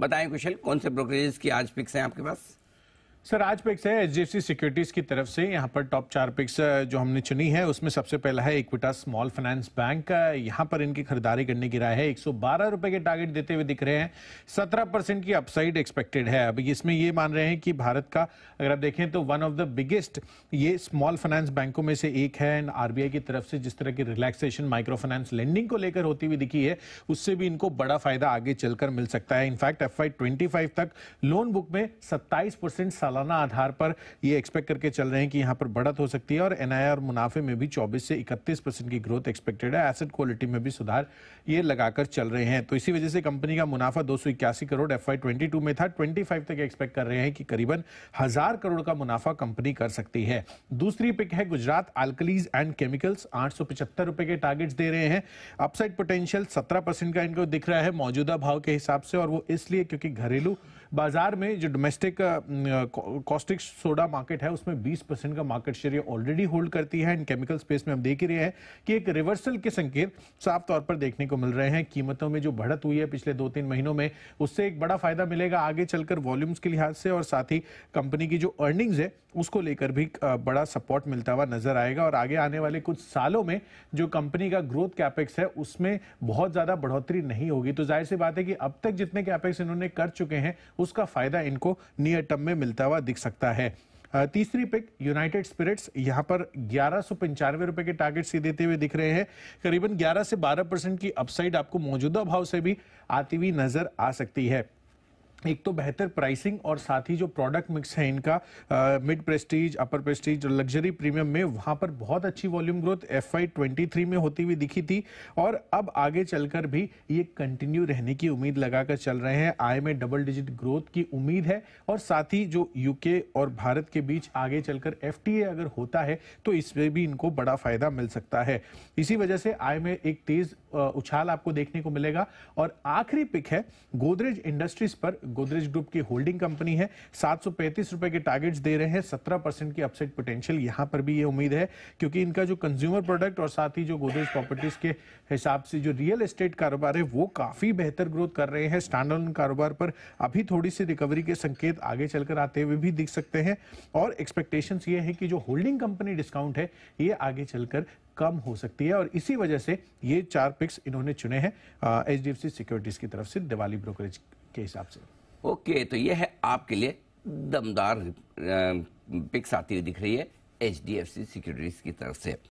बताएं कुशल कौन से ब्रोकरेजेस की आज पिक्स हैं आपके पास सर आज पिक्स है एच डी सिक्योरिटीज की तरफ से यहाँ पर टॉप चार पिक्स जो हमने चुनी है उसमें सबसे पहला है इक्विटा स्मॉल फाइनेंस बैंक यहाँ पर इनकी खरीदारी करने की राय है एक रुपए के टारगेट देते हुए दिख रहे हैं 17 परसेंट की अपसाइड एक्सपेक्टेड है अब इसमें ये मान रहे हैं कि भारत का अगर आप देखें तो वन ऑफ द बिगेस्ट ये स्मॉल फाइनेंस बैंकों में से एक है एंड आरबीआई की तरफ से जिस तरह की रिलैक्सेशन माइक्रो फाइनेंस लेंडिंग को लेकर होती हुई दिखी है उससे भी इनको बड़ा फायदा आगे चलकर मिल सकता है इनफैक्ट एफ आई तक लोन बुक में सत्ताईस परसेंट सालाना आधार पर ये एक्सपेक्ट करके चल रहे हैं कि यहाँ पर बढ़त हो सकती है और एनआईआर मुनाफे में भी 24 से 31 परसेंट की ग्रोथ एक्सपेक्टेड है एसेट क्वालिटी में भी सुधार ये लगाकर चल रहे हैं तो इसी वजह से कंपनी का मुनाफा दो करोड़ एफ आई में था ट्वेंटी तक एक्सपेक्ट कर रहे हैं कि करीबन हजार करोड़ का मुनाफा कंपनी कर सकती है दूसरी पिक है गुजरात अल्कलीज एंड केमिकल्स आठ रुपए के टारगेट दे रहे हैं अपसाइड पोटेंशियल सत्रह परसेंट का इनको दिख रहा है मौजूदा भाव के हिसाब से और वो इसलिए क्योंकि घरेलू बाजार में जो डोमेस्टिक कॉस्टिक सोडा मार्केट है उसमें 20 परसेंट का मार्केट शेयर ऑलरेडी होल्ड करती है एंड केमिकल स्पेस में हम देख ही रहे हैं कि एक रिवर्सल के संकेत साफ तौर पर देखने को मिल रहे हैं कीमतों में जो बढ़त हुई है पिछले दो तीन महीनों में उससे एक बड़ा फायदा मिलेगा आगे चलकर वॉल्यूम्स के लिहाज से और साथ ही कंपनी की जो अर्निंग्स है उसको लेकर भी बड़ा सपोर्ट मिलता हुआ नजर आएगा और आगे आने वाले कुछ सालों में जो कंपनी का ग्रोथ कैपेक्स है उसमें बहुत ज्यादा बढ़ोतरी नहीं होगी तो जाहिर सी बात है कि अब तक जितने कैपेक्स इन्होंने कर चुके हैं उसका फायदा इनको नियर टर्म में मिलता हुआ दिख सकता है तीसरी पिक यूनाइटेड स्पिरिट्स यहां पर ग्यारह सौ रुपए के टारगेट से देते हुए दिख रहे हैं करीबन 11 से 12 परसेंट की अपसाइड आपको मौजूदा भाव से भी आती हुई नजर आ सकती है एक तो बेहतर प्राइसिंग और साथ ही जो प्रोडक्ट मिक्स है इनका मिड प्रेस्टीज अपर प्रेस्टीज और लग्जरी प्रीमियम में वहां पर बहुत अच्छी वॉल्यूम ग्रोथ एफ आई में होती हुई दिखी थी और अब आगे चलकर भी ये कंटिन्यू रहने की उम्मीद लगाकर चल रहे हैं आय में डबल डिजिट ग्रोथ की उम्मीद है और साथ ही जो यूके और भारत के बीच आगे चलकर एफ अगर होता है तो इसमें भी इनको बड़ा फायदा मिल सकता है इसी वजह से आय में एक तेज उछाल आपको देखने को मिलेगा और आखिरी पिक है गोदरेज इंडस्ट्रीज पर गोदरेज ग्रुप की होल्डिंग कंपनी है सात रुपए के टारगेट्स दे रहे हैं सत्रह परसेंट की अपसेट पोटेंशियल यहां पर भी ये उम्मीद है क्योंकि इनका जो कंज्यूमर प्रोडक्ट और साथ ही जो गोदरेज प्रॉपर्टीज के हिसाब से जो रियल एस्टेट कारोबार है वो काफी बेहतर ग्रोथ कर रहे हैं स्टैंड कारोबार पर अभी थोड़ी सी रिकवरी के संकेत आगे चलकर आते हुए भी दिख सकते हैं और एक्सपेक्टेशन ये है कि जो होल्डिंग कंपनी डिस्काउंट है ये आगे चलकर कम हो सकती है और इसी वजह से ये चार पिक्स इन्होंने चुने हैं एच डी सिक्योरिटीज की तरफ से दिवाली ब्रोकरेज के हिसाब से ओके तो ये है आपके लिए दमदार पिक्स आती हुई दिख रही है H D F C securities की तरफ से